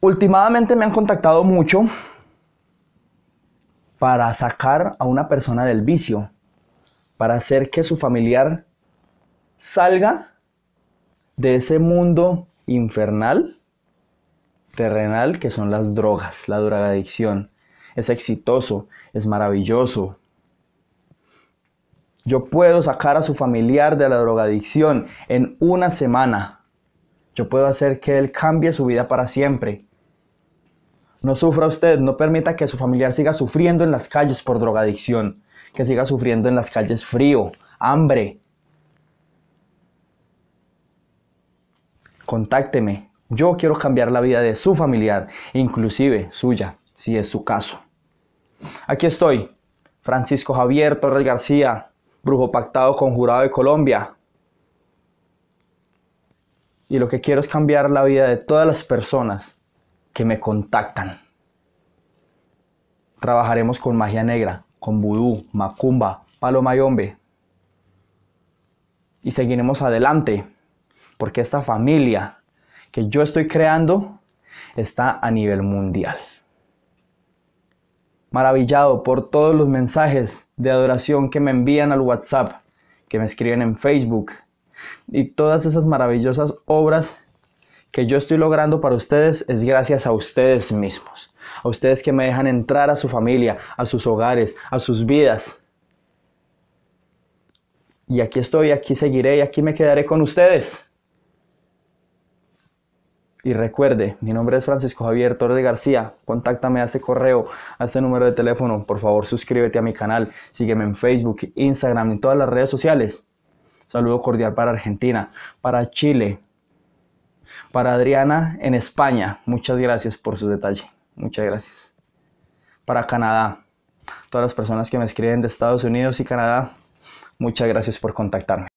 Últimamente me han contactado mucho para sacar a una persona del vicio, para hacer que su familiar salga de ese mundo infernal, terrenal, que son las drogas, la drogadicción. Es exitoso, es maravilloso. Yo puedo sacar a su familiar de la drogadicción en una semana yo puedo hacer que Él cambie su vida para siempre. No sufra usted, no permita que su familiar siga sufriendo en las calles por drogadicción, que siga sufriendo en las calles frío, hambre. Contácteme, yo quiero cambiar la vida de su familiar, inclusive suya, si es su caso. Aquí estoy, Francisco Javier Torres García, brujo pactado con jurado de Colombia. Y lo que quiero es cambiar la vida de todas las personas que me contactan. Trabajaremos con magia negra, con vudú, macumba, palo mayombe. Y seguiremos adelante, porque esta familia que yo estoy creando está a nivel mundial. Maravillado por todos los mensajes de adoración que me envían al WhatsApp, que me escriben en Facebook, y todas esas maravillosas obras que yo estoy logrando para ustedes es gracias a ustedes mismos, a ustedes que me dejan entrar a su familia, a sus hogares, a sus vidas. Y aquí estoy, aquí seguiré y aquí me quedaré con ustedes. Y recuerde, mi nombre es Francisco Javier Torres García. Contáctame a este correo, a este número de teléfono. Por favor, suscríbete a mi canal. Sígueme en Facebook, Instagram, y todas las redes sociales. Saludo cordial para Argentina, para Chile, para Adriana en España. Muchas gracias por su detalle. Muchas gracias. Para Canadá, todas las personas que me escriben de Estados Unidos y Canadá, muchas gracias por contactarme.